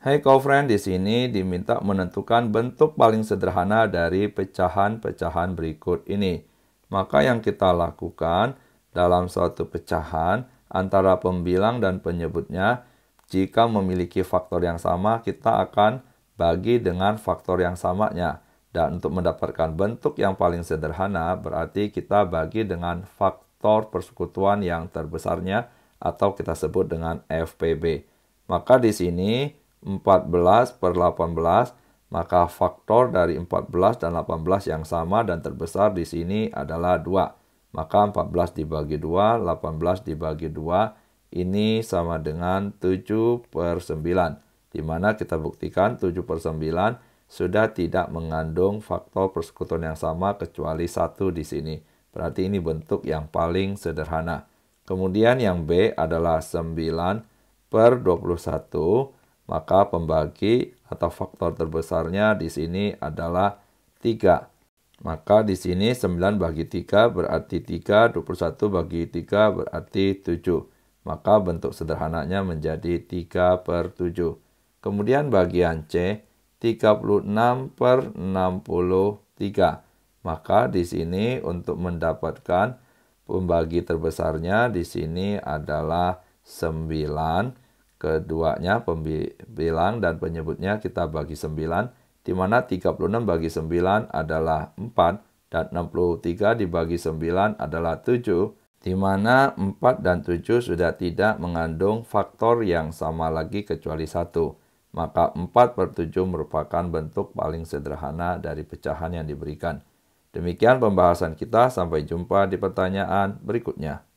Hey friend, di sini diminta menentukan bentuk paling sederhana dari pecahan-pecahan berikut ini. Maka yang kita lakukan dalam suatu pecahan antara pembilang dan penyebutnya, jika memiliki faktor yang sama, kita akan bagi dengan faktor yang samanya. Dan untuk mendapatkan bentuk yang paling sederhana, berarti kita bagi dengan faktor persekutuan yang terbesarnya atau kita sebut dengan FPB. Maka di sini 14 per 18, maka faktor dari 14 dan 18 yang sama dan terbesar di sini adalah 2. Maka 14 dibagi 2, 18 dibagi 2, ini sama dengan 7 per 9. Di mana kita buktikan 7 per 9 sudah tidak mengandung faktor persekutuan yang sama kecuali satu di sini. Berarti ini bentuk yang paling sederhana. Kemudian yang B adalah 9 per 21 maka pembagi atau faktor terbesarnya di sini adalah 3. Maka di sini 9 bagi 3 berarti 3, 21 bagi 3 berarti 7. Maka bentuk sederhananya menjadi 3 per 7. Kemudian bagian C, 36 per 63. Maka di sini untuk mendapatkan pembagi terbesarnya di sini adalah 9 Keduanya pembilang dan penyebutnya kita bagi 9, di mana 36 bagi 9 adalah 4, dan 63 dibagi 9 adalah 7, di mana 4 dan 7 sudah tidak mengandung faktor yang sama lagi kecuali 1 Maka 4 per 7 merupakan bentuk paling sederhana dari pecahan yang diberikan. Demikian pembahasan kita, sampai jumpa di pertanyaan berikutnya.